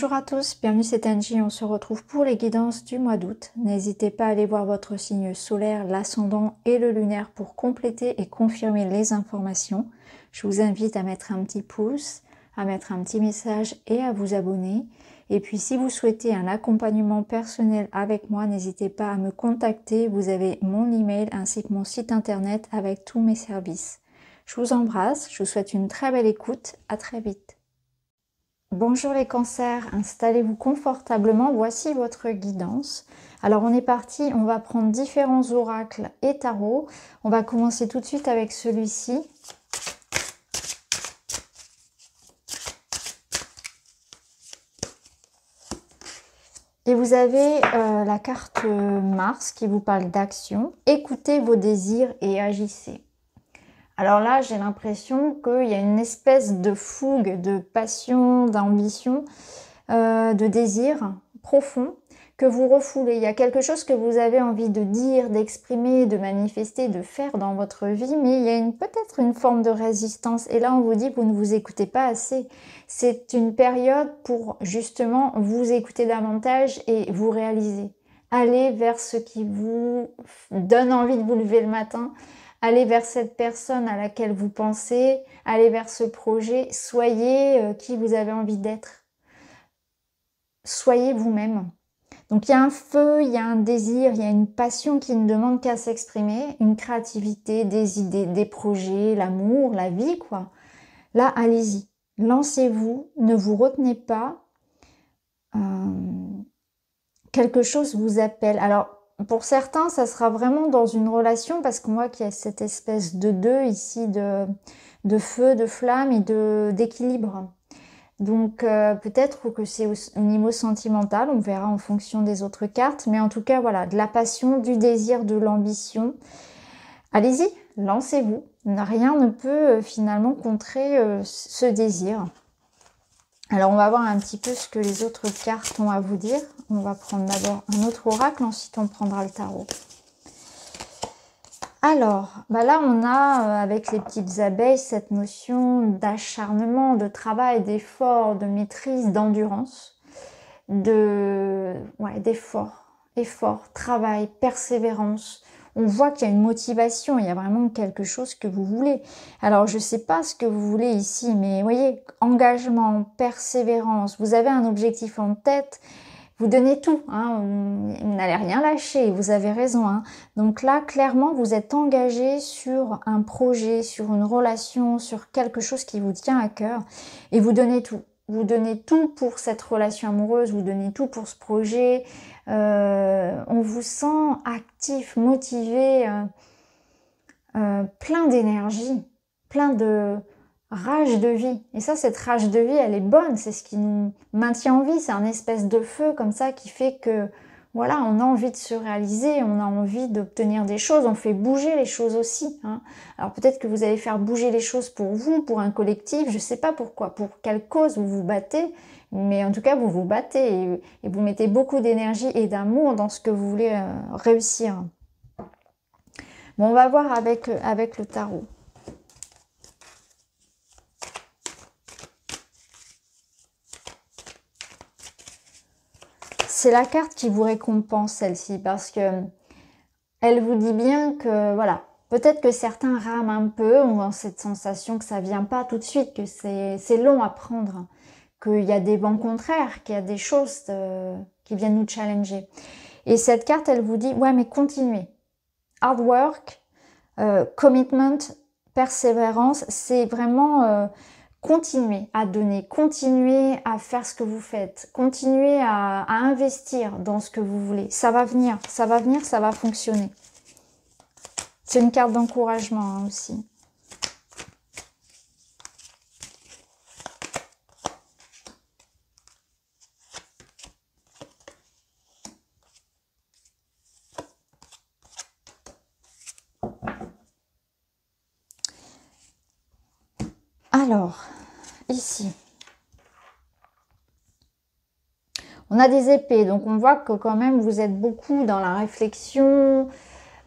Bonjour à tous, bienvenue c'est Angie, on se retrouve pour les guidances du mois d'août. N'hésitez pas à aller voir votre signe solaire, l'ascendant et le lunaire pour compléter et confirmer les informations. Je vous invite à mettre un petit pouce, à mettre un petit message et à vous abonner. Et puis si vous souhaitez un accompagnement personnel avec moi, n'hésitez pas à me contacter, vous avez mon email ainsi que mon site internet avec tous mes services. Je vous embrasse, je vous souhaite une très belle écoute, à très vite. Bonjour les cancers, installez-vous confortablement, voici votre guidance. Alors on est parti, on va prendre différents oracles et tarots. On va commencer tout de suite avec celui-ci. Et vous avez euh, la carte Mars qui vous parle d'action. Écoutez vos désirs et agissez. Alors là, j'ai l'impression qu'il y a une espèce de fougue, de passion, d'ambition, euh, de désir profond que vous refoulez. Il y a quelque chose que vous avez envie de dire, d'exprimer, de manifester, de faire dans votre vie, mais il y a peut-être une forme de résistance. Et là, on vous dit que vous ne vous écoutez pas assez. C'est une période pour justement vous écouter davantage et vous réaliser. Allez vers ce qui vous donne envie de vous lever le matin, allez vers cette personne à laquelle vous pensez, allez vers ce projet, soyez euh, qui vous avez envie d'être. Soyez vous-même. Donc il y a un feu, il y a un désir, il y a une passion qui ne demande qu'à s'exprimer, une créativité, des idées, des projets, l'amour, la vie, quoi. Là, allez-y, lancez-vous, ne vous retenez pas. Euh, quelque chose vous appelle. Alors, pour certains, ça sera vraiment dans une relation parce qu'on voit qu'il y a cette espèce de deux ici, de, feu, de flamme et d'équilibre. Donc euh, peut-être que c'est au, niveau sentimental, on verra en fonction des autres cartes, mais en tout cas voilà, de la passion, du désir, de l'ambition. Allez-y, lancez-vous. Rien ne peut euh, finalement contrer euh, ce désir. Alors, on va voir un petit peu ce que les autres cartes ont à vous dire. On va prendre d'abord un autre oracle, ensuite on prendra le tarot. Alors, bah là, on a euh, avec les petites abeilles cette notion d'acharnement, de travail, d'effort, de maîtrise, d'endurance, de d'effort, effort, travail, persévérance, on voit qu'il y a une motivation, il y a vraiment quelque chose que vous voulez. Alors je ne sais pas ce que vous voulez ici, mais voyez, engagement, persévérance, vous avez un objectif en tête, vous donnez tout, hein, vous n'allez rien lâcher, vous avez raison. Hein. Donc là, clairement, vous êtes engagé sur un projet, sur une relation, sur quelque chose qui vous tient à cœur, et vous donnez tout vous donnez tout pour cette relation amoureuse, vous donnez tout pour ce projet, euh, on vous sent actif, motivé, euh, euh, plein d'énergie, plein de rage de vie. Et ça, cette rage de vie, elle est bonne, c'est ce qui nous maintient en vie, c'est un espèce de feu comme ça qui fait que voilà, on a envie de se réaliser, on a envie d'obtenir des choses, on fait bouger les choses aussi. Hein. Alors peut-être que vous allez faire bouger les choses pour vous, pour un collectif, je ne sais pas pourquoi, pour quelle cause vous vous battez, mais en tout cas vous vous battez et, vous mettez beaucoup d'énergie et d'amour dans ce que vous voulez euh, réussir. Bon, on va voir avec, euh, avec le tarot. c'est la carte qui vous récompense celle-ci parce que euh, elle vous dit bien que voilà, peut-être que certains rament un peu, ont cette sensation que ça vient pas tout de suite, que c'est long à prendre, qu'il y a des bancs contraires, qu'il y a des choses euh, qui viennent nous challenger. Et cette carte, elle vous dit ouais, mais continuez. Hard work, euh, commitment, persévérance, c'est vraiment continuez à donner, continuez à faire ce que vous faites, continuez à, investir dans ce que vous voulez. Ça va venir, ça va venir, ça va fonctionner. C'est une carte d'encouragement hein, aussi. Alors, ici, on a des épées, donc on voit que quand même vous êtes beaucoup dans la réflexion,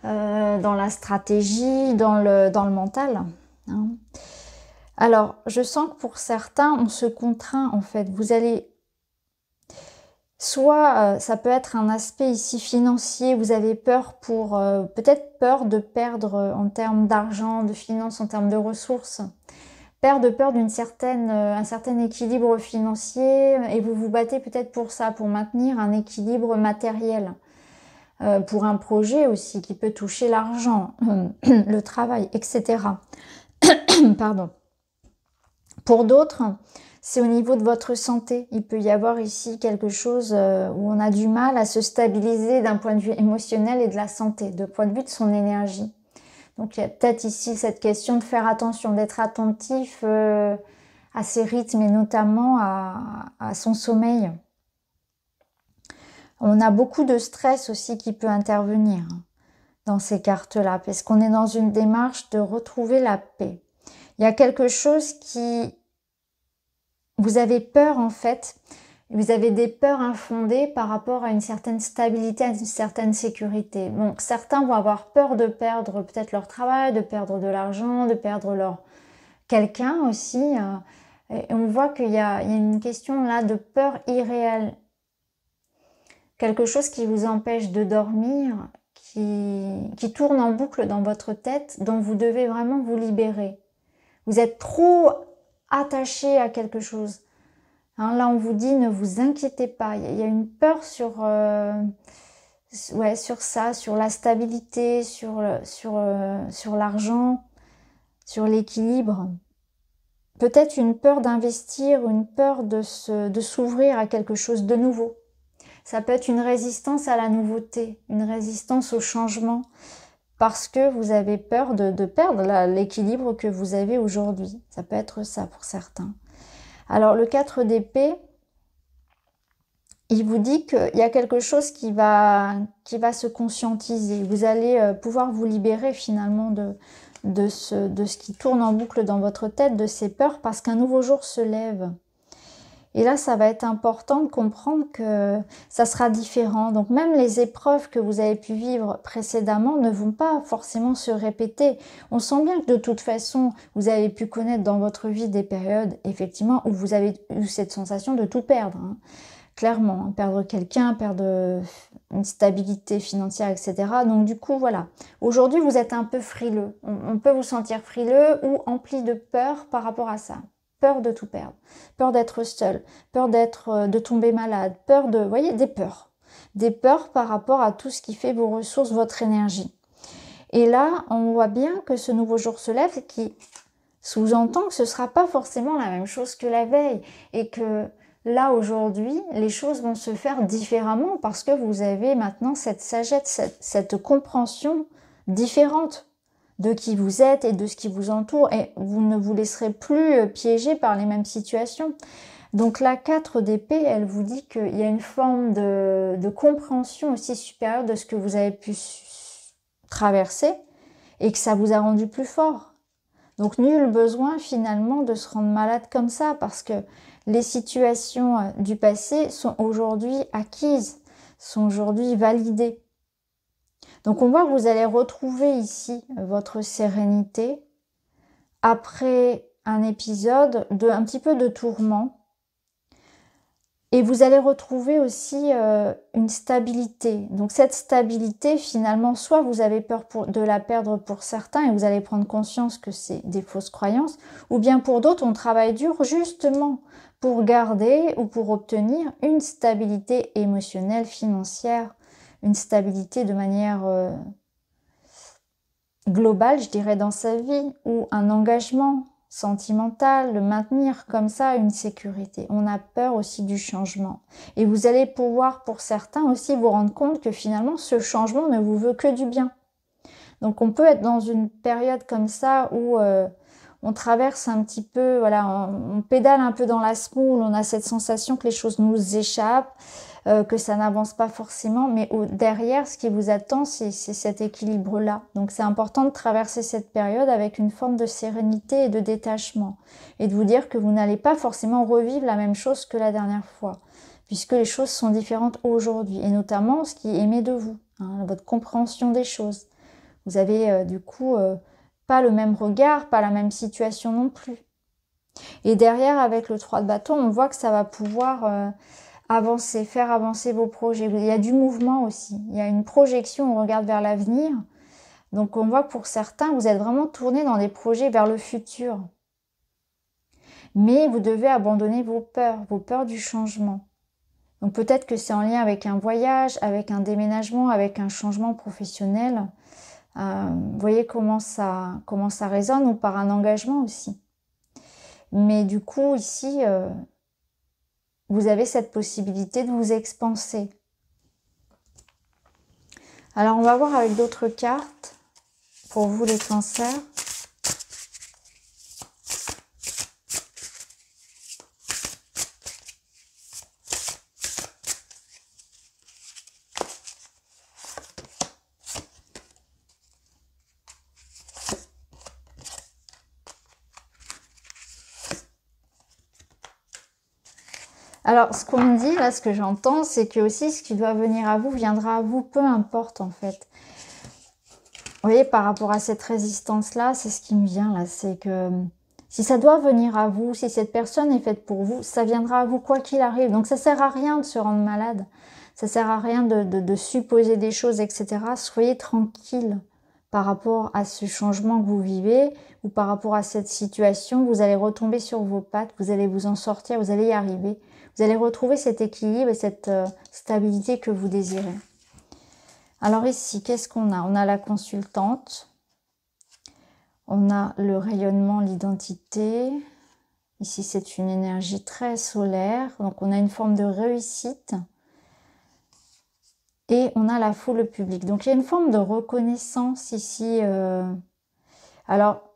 euh, dans la stratégie, dans le, mental. Hein. Alors, je sens que pour certains, on se contraint en fait. Vous allez Soit euh, ça peut être un aspect ici financier, vous avez peur pour euh, peut-être peur de perdre en termes d'argent, de finances, en termes de ressources de peur d'un euh, un certain équilibre financier et vous vous battez peut-être pour ça, pour maintenir un équilibre matériel, euh, pour un projet aussi qui peut toucher l'argent, le travail, etc. Pardon. Pour d'autres, c'est au niveau de votre santé. Il peut y avoir ici quelque chose euh, où on a du mal à se stabiliser d'un point de vue émotionnel et de la santé, de point de vue de son énergie. Donc il y a peut-être ici cette question de faire attention, d'être attentif euh, à ses rythmes et notamment à, à, son sommeil. On a beaucoup de stress aussi qui peut intervenir hein, dans ces cartes-là, parce qu'on est dans une démarche de retrouver la paix. Il y a quelque chose qui... Vous avez peur en fait vous avez des peurs infondées par rapport à une certaine stabilité, à une certaine sécurité. Bon, certains vont avoir peur de perdre peut-être leur travail, de perdre de l'argent, de perdre leur quelqu'un aussi. Euh, et on voit qu'il y, a une question là de peur irréelle. Quelque chose qui vous empêche de dormir, qui, qui tourne en boucle dans votre tête, dont vous devez vraiment vous libérer. Vous êtes trop attaché à quelque chose. Hein, là, on vous dit ne vous inquiétez pas. Il y, a une peur sur, euh, sur ça, sur la stabilité, sur, euh, sur, l'argent, sur l'équilibre. Peut-être une peur d'investir, une peur de s'ouvrir à quelque chose de nouveau. Ça peut être une résistance à la nouveauté, une résistance au changement, parce que vous avez peur de, de perdre l'équilibre que vous avez aujourd'hui. Ça peut être ça pour certains. Alors le 4 d'épée, il vous dit qu'il y a quelque chose qui va, qui va se conscientiser. Vous allez euh, pouvoir vous libérer finalement de, ce, de ce qui tourne en boucle dans votre tête, de ces peurs, parce qu'un nouveau jour se lève. Et là, ça va être important de comprendre que ça sera différent. Donc même les épreuves que vous avez pu vivre précédemment ne vont pas forcément se répéter. On sent bien que de toute façon, vous avez pu connaître dans votre vie des périodes, effectivement, où vous avez eu cette sensation de tout perdre. Hein. Clairement, hein, perdre quelqu'un, perdre une stabilité financière, etc. Donc du coup, voilà. Aujourd'hui, vous êtes un peu frileux. on peut vous sentir frileux ou empli de peur par rapport à ça peur de tout perdre, peur d'être seul, peur d'être, euh, de tomber malade, peur de, vous voyez, des peurs, des peurs par rapport à tout ce qui fait vos ressources, votre énergie. Et là, on voit bien que ce nouveau jour se lève qui sous-entend que ce sera pas forcément la même chose que la veille et que là aujourd'hui, les choses vont se faire différemment parce que vous avez maintenant cette sagesse, cette compréhension différente de qui vous êtes et de ce qui vous entoure et vous ne vous laisserez plus euh, piéger par les mêmes situations. Donc la 4 d'épée, elle vous dit qu'il y a une forme de, de, compréhension aussi supérieure de ce que vous avez pu traverser et que ça vous a rendu plus fort. Donc nul besoin finalement de se rendre malade comme ça parce que les situations euh, du passé sont aujourd'hui acquises, sont aujourd'hui validées. Donc on voit que vous allez retrouver ici votre sérénité après un épisode de un petit peu de tourment. Et vous allez retrouver aussi euh, une stabilité. Donc cette stabilité, finalement, soit vous avez peur de la perdre pour certains et vous allez prendre conscience que c'est des fausses croyances, ou bien pour d'autres, on travaille dur justement pour garder ou pour obtenir une stabilité émotionnelle, financière, une stabilité de manière euh, globale, je dirais, dans sa vie, ou un engagement sentimental, le maintenir comme ça, une sécurité. On a peur aussi du changement. Et vous allez pouvoir, pour certains aussi, vous rendre compte que finalement, ce changement ne vous veut que du bien. Donc on peut être dans une période comme ça où euh, on traverse un petit peu, voilà, on, pédale un peu dans la semoule, on a cette sensation que les choses nous échappent, euh, que ça n'avance pas forcément, mais derrière, ce qui vous attend, c'est cet équilibre-là. Donc c'est important de traverser cette période avec une forme de sérénité et de détachement, et de vous dire que vous n'allez pas forcément revivre la même chose que la dernière fois, puisque les choses sont différentes aujourd'hui, et notamment ce qui est aimé de vous, hein, votre compréhension des choses. Vous avez euh, du coup euh, pas le même regard, pas la même situation non plus. Et derrière, avec le 3 de bâton, on voit que ça va pouvoir avancer, faire avancer vos projets. Il y a du mouvement aussi, il y a une projection, on regarde vers l'avenir. Donc on voit que pour certains, vous êtes vraiment tourné dans des projets vers le futur. Mais vous devez abandonner vos peurs, vos peurs du changement. Donc peut-être que c'est en lien avec un voyage, avec un déménagement, avec un changement professionnel. vous euh, voyez comment ça, comment ça résonne ou par un engagement aussi. Mais du coup, ici, euh, vous avez cette possibilité de vous expanser. Alors on va voir avec d'autres cartes pour vous les cancers. Alors, ce qu'on me dit, là, ce que j'entends, c'est que aussi ce qui doit venir à vous viendra à vous, peu importe en fait. Vous voyez, par rapport à cette résistance-là, c'est ce qui me vient là, c'est que euh, si ça doit venir à vous, si cette personne est faite pour vous, ça viendra à vous quoi qu'il arrive. Donc ça sert à rien de se rendre malade, ça sert à rien de supposer des choses, etc. Soyez tranquille par rapport à ce changement que vous vivez ou par rapport à cette situation. Vous allez retomber sur vos pattes, vous allez vous en sortir, vous allez y arriver vous allez retrouver cet équilibre et cette euh, stabilité que vous désirez. Alors ici, qu'est-ce qu'on a On a la consultante, on a le rayonnement, l'identité. Ici, c'est une énergie très solaire, donc on a une forme de réussite. Et on a la foule publique. Donc il y a une forme de reconnaissance ici. Euh. Alors,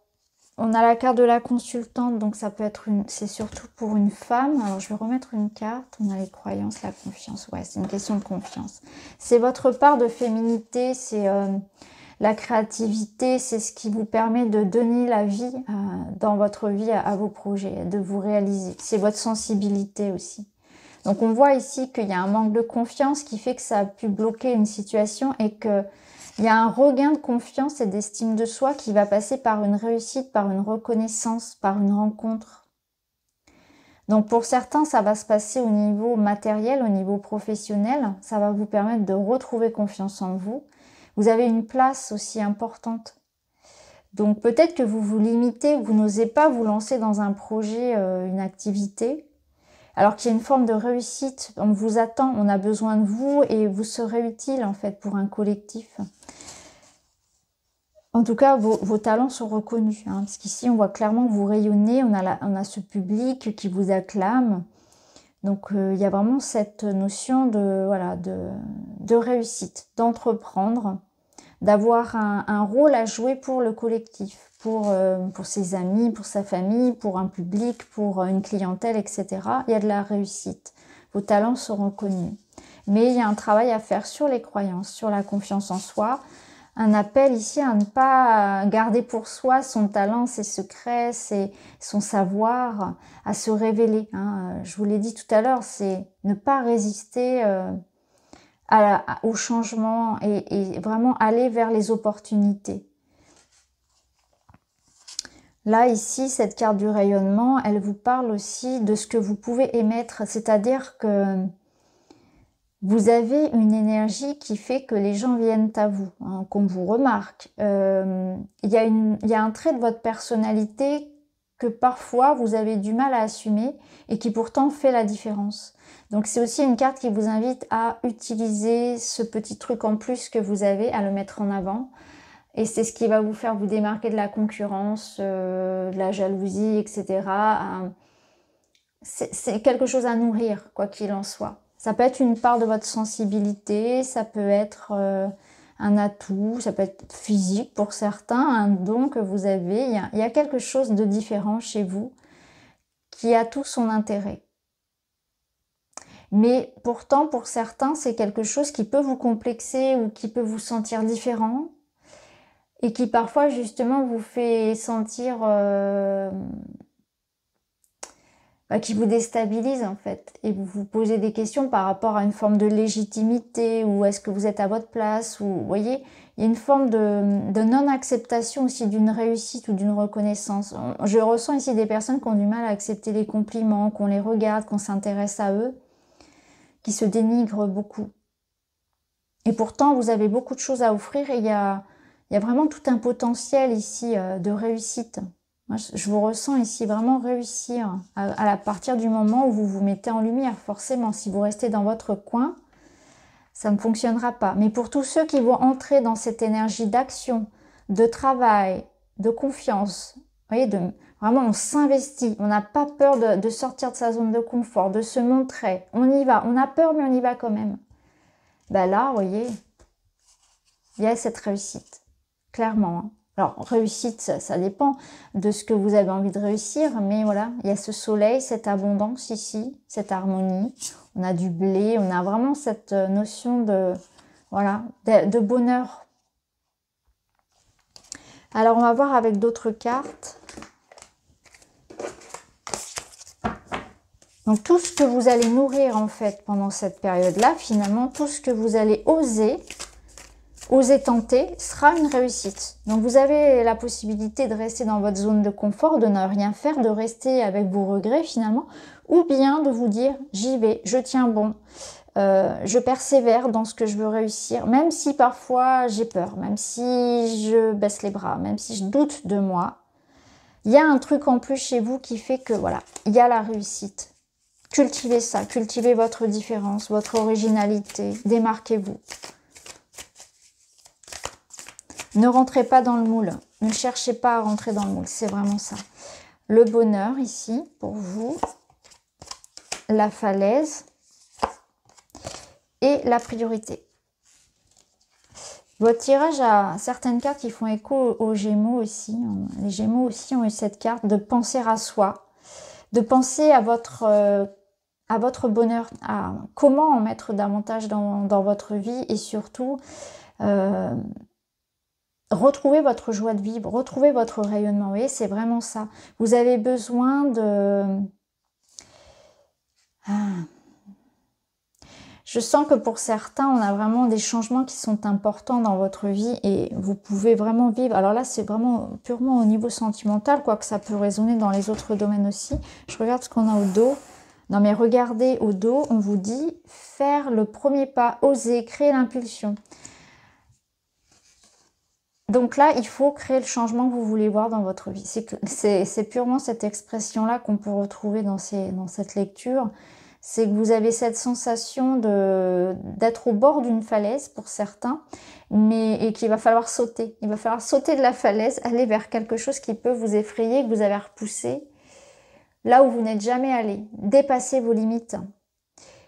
on a la carte de la consultante, donc ça peut être une. C'est surtout pour une femme. Alors je vais remettre une carte. On a les croyances, la confiance. Ouais, c'est une question de confiance. C'est votre part de féminité, c'est euh, la créativité, c'est ce qui vous permet de donner la vie euh, dans votre vie à, vos projets, de vous réaliser. C'est votre sensibilité aussi. Donc on voit ici qu'il y a un manque de confiance qui fait que ça a pu bloquer une situation et que il y a un regain de confiance et d'estime de soi qui va passer par une réussite, par une reconnaissance, par une rencontre. Donc pour certains, ça va se passer au niveau matériel, au niveau professionnel. Ça va vous permettre de retrouver confiance en vous. Vous avez une place aussi importante. Donc peut-être que vous vous limitez, vous n'osez pas vous lancer dans un projet, euh, une activité, alors qu'il y a une forme de réussite. On vous attend, on a besoin de vous et vous serez utile en fait pour un collectif. En tout cas, vos, talents sont reconnus. Hein, parce qu'ici, on voit clairement que vous rayonnez, on a, ce public qui vous acclame. Donc, euh, il y a vraiment cette notion de, voilà, de, réussite, d'entreprendre, d'avoir un, rôle à jouer pour le collectif, euh, pour, ses amis, pour sa famille, pour un public, pour une clientèle, etc. Il y a de la réussite. Vos talents sont reconnus. Mais il y a un travail à faire sur les croyances, sur la confiance en soi, un appel ici à ne pas euh, garder pour soi son talent, ses secrets, ses, son savoir, à se révéler. Hein. Euh, je vous l'ai dit tout à l'heure, c'est ne pas résister euh, à au changement et vraiment aller vers les opportunités. Là, ici, cette carte du rayonnement, elle vous parle aussi de ce que vous pouvez émettre, c'est-à-dire que vous avez une énergie qui fait que les gens viennent à vous, hein, qu'on vous remarque. Euh, il y, a un trait de votre personnalité que parfois vous avez du mal à assumer et qui pourtant fait la différence. Donc c'est aussi une carte qui vous invite à utiliser ce petit truc en plus que vous avez, à le mettre en avant. Et c'est ce qui va vous faire vous démarquer de la concurrence, euh, de la jalousie, etc. C'est quelque chose à nourrir, quoi qu'il en soit. Ça peut être une part de votre sensibilité, ça peut être euh, un atout, ça peut être physique pour certains, un don que vous avez. Il y, a, quelque chose de différent chez vous qui a tout son intérêt. Mais pourtant, pour certains, c'est quelque chose qui peut vous complexer ou qui peut vous sentir différent et qui parfois justement vous fait sentir euh, bah, qui vous déstabilise en fait et vous vous posez des questions par rapport à une forme de légitimité ou est-ce que vous êtes à votre place ou vous voyez il y a une forme de, non-acceptation aussi d'une réussite ou d'une reconnaissance. Je ressens ici des personnes qui ont du mal à accepter les compliments, qu'on les regarde, qu'on s'intéresse à eux, qui se dénigrent beaucoup. Et pourtant, vous avez beaucoup de choses à offrir et il y a vraiment tout un potentiel ici euh, de réussite. Moi, je vous ressens ici vraiment réussir à, partir du moment où vous vous mettez en lumière. Forcément, si vous restez dans votre coin, ça ne fonctionnera pas. Mais pour tous ceux qui vont entrer dans cette énergie d'action, de travail, de confiance, voyez, de, vraiment on s'investit, on n'a pas peur de, sortir de sa zone de confort, de se montrer, on y va, on a peur mais on y va quand même. Ben là, vous voyez, il y a cette réussite, clairement. Hein. Alors, réussite, ça, dépend de ce que vous avez envie de réussir, mais voilà, il y a ce soleil, cette abondance ici, cette harmonie. On a du blé, on a vraiment cette euh, notion de, voilà, de, de bonheur. Alors, on va voir avec d'autres cartes. Donc, tout ce que vous allez nourrir, en fait, pendant cette période-là, finalement, tout ce que vous allez oser, oser tenter sera une réussite. Donc vous avez la possibilité de rester dans votre zone de confort, de ne rien faire, de rester avec vos regrets finalement, ou bien de vous dire j'y vais, je tiens bon, euh, je persévère dans ce que je veux réussir, même si parfois j'ai peur, même si je baisse les bras, même si je doute de moi. Il y a un truc en plus chez vous qui fait que voilà, il y a la réussite. Cultivez ça, cultivez votre différence, votre originalité, démarquez-vous. Ne rentrez pas dans le moule. Ne cherchez pas à rentrer dans le moule. C'est vraiment ça. Le bonheur ici pour vous. La falaise. Et la priorité. Votre tirage a certaines cartes qui font écho aux Gémeaux aussi. Hein. Les Gémeaux aussi ont eu cette carte de penser à soi, de penser à votre, euh, à votre bonheur, à comment en mettre davantage dans, votre vie et surtout euh, Retrouvez votre joie de vivre, retrouvez votre rayonnement. Vous c'est vraiment ça. Vous avez besoin de... Ah. Je sens que pour certains, on a vraiment des changements qui sont importants dans votre vie et vous pouvez vraiment vivre. Alors là, c'est vraiment purement au niveau sentimental, quoique ça peut résonner dans les autres domaines aussi. Je regarde ce qu'on a au dos. Non mais regardez au dos, on vous dit faire le premier pas, oser, créer l'impulsion. Donc là, il faut créer le changement que vous voulez voir dans votre vie. C'est purement cette expression-là qu'on peut retrouver dans, cette lecture. C'est que vous avez cette sensation d'être au bord d'une falaise pour certains, mais qu'il va falloir sauter. Il va falloir sauter de la falaise, aller vers quelque chose qui peut vous effrayer, que vous avez repoussé, là où vous n'êtes jamais allé. Dépasser vos limites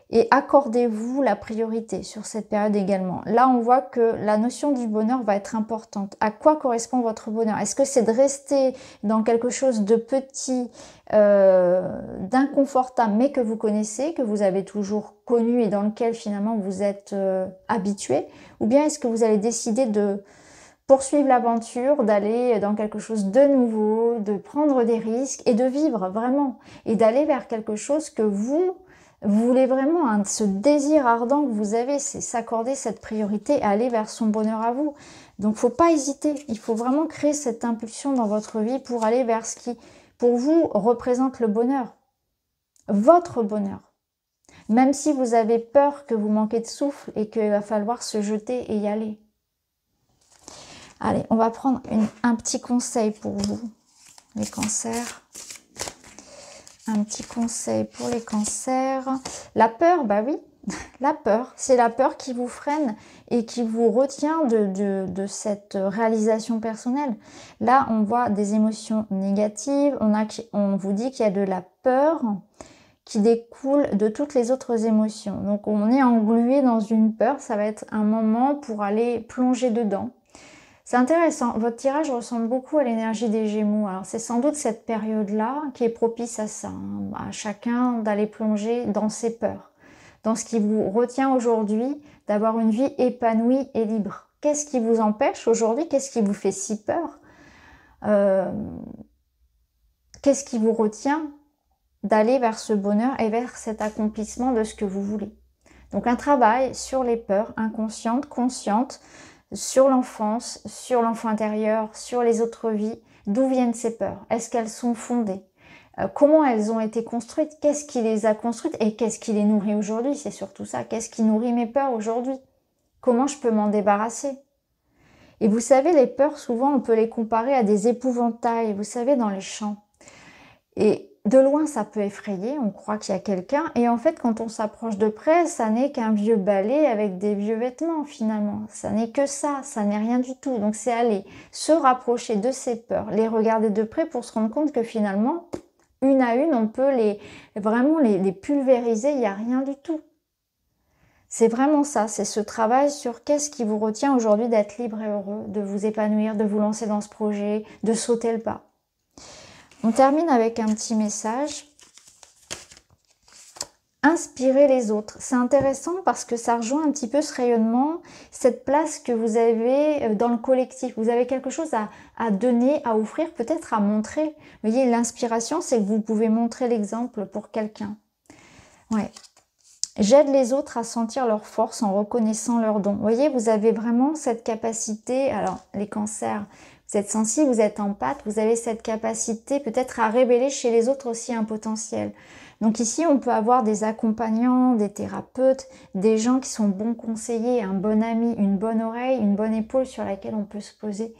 et accordez-vous la priorité sur cette période également. Là, on voit que la notion du bonheur va être importante. À quoi correspond votre bonheur Est-ce que c'est de rester dans quelque chose de petit, euh, d'inconfortable, mais que vous connaissez, que vous avez toujours connu et dans lequel finalement vous êtes euh, habitué Ou bien est-ce que vous allez décider de poursuivre l'aventure, d'aller dans quelque chose de nouveau, de prendre des risques et de vivre vraiment, et d'aller vers quelque chose que vous vous voulez vraiment ce désir ardent que vous avez, c'est s'accorder cette priorité, aller vers son bonheur à vous. Donc il ne faut pas hésiter, il faut vraiment créer cette impulsion dans votre vie pour aller vers ce qui pour vous représente le bonheur, votre bonheur. Même si vous avez peur que vous manquez de souffle et qu'il va falloir se jeter et y aller. Allez, on va prendre un petit conseil pour vous, les cancers. Un petit conseil pour les cancers. La peur, bah oui, la peur. C'est la peur qui vous freine et qui vous retient de, cette réalisation personnelle. Là, on voit des émotions négatives, on, a, on vous dit qu'il y a de la peur qui découle de toutes les autres émotions. Donc on est englué dans une peur, ça va être un moment pour aller plonger dedans, c'est intéressant, votre tirage ressemble beaucoup à l'énergie des Gémeaux. Alors c'est sans doute cette période-là qui est propice à ça, hein, à chacun d'aller plonger dans ses peurs, dans ce qui vous retient aujourd'hui d'avoir une vie épanouie et libre. Qu'est-ce qui vous empêche aujourd'hui Qu'est-ce qui vous fait si peur euh, Qu'est-ce qui vous retient d'aller vers ce bonheur et vers cet accomplissement de ce que vous voulez. Donc un travail sur les peurs inconscientes, conscientes, sur l'enfance, sur l'enfant intérieur, sur les autres vies. D'où viennent ces peurs Est-ce qu'elles sont fondées euh, Comment elles ont été construites Qu'est-ce qui les a construites Et qu'est-ce qui les nourrit aujourd'hui C'est surtout ça. Qu'est-ce qui nourrit mes peurs aujourd'hui Comment je peux m'en débarrasser Et vous savez, les peurs, souvent, on peut les comparer à des épouvantails, vous savez, dans les champs. Et de loin, ça peut effrayer, on croit qu'il y a quelqu'un, et en fait, quand on s'approche de près, ça n'est qu'un vieux balai avec des vieux vêtements, finalement. Ça n'est que ça, ça n'est rien du tout. Donc, c'est aller se rapprocher de ses peurs, les regarder de près pour se rendre compte que finalement, une à une, on peut les, vraiment les, les pulvériser, il n'y a rien du tout. C'est vraiment ça, c'est ce travail sur qu'est-ce qui vous retient aujourd'hui d'être libre et heureux, de vous épanouir, de vous lancer dans ce projet, de sauter le pas. On termine avec un petit message. Inspirez les autres. C'est intéressant parce que ça rejoint un petit peu ce rayonnement, cette place que vous avez euh, dans le collectif. Vous avez quelque chose à, donner, à offrir, peut-être à montrer. Vous voyez, l'inspiration, c'est que vous pouvez montrer l'exemple pour quelqu'un. Ouais. J'aide les autres à sentir leur force en reconnaissant leurs dons. Vous voyez, vous avez vraiment cette capacité, alors les cancers, vous êtes sensible, vous êtes pâte vous avez cette capacité peut-être à révéler chez les autres aussi un potentiel. Donc ici, on peut avoir des accompagnants, des thérapeutes, des gens qui sont bons conseillers, un bon ami, une bonne oreille, une bonne épaule sur laquelle on peut se poser.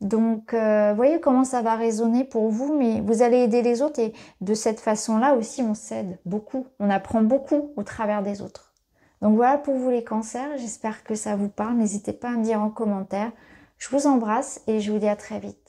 Donc, euh, voyez comment ça va résonner pour vous, mais vous allez aider les autres et de cette façon-là aussi, on s'aide beaucoup, on apprend beaucoup au travers des autres. Donc voilà pour vous les cancers, j'espère que ça vous parle, n'hésitez pas à me dire en commentaire je vous embrasse et je vous dis à très vite.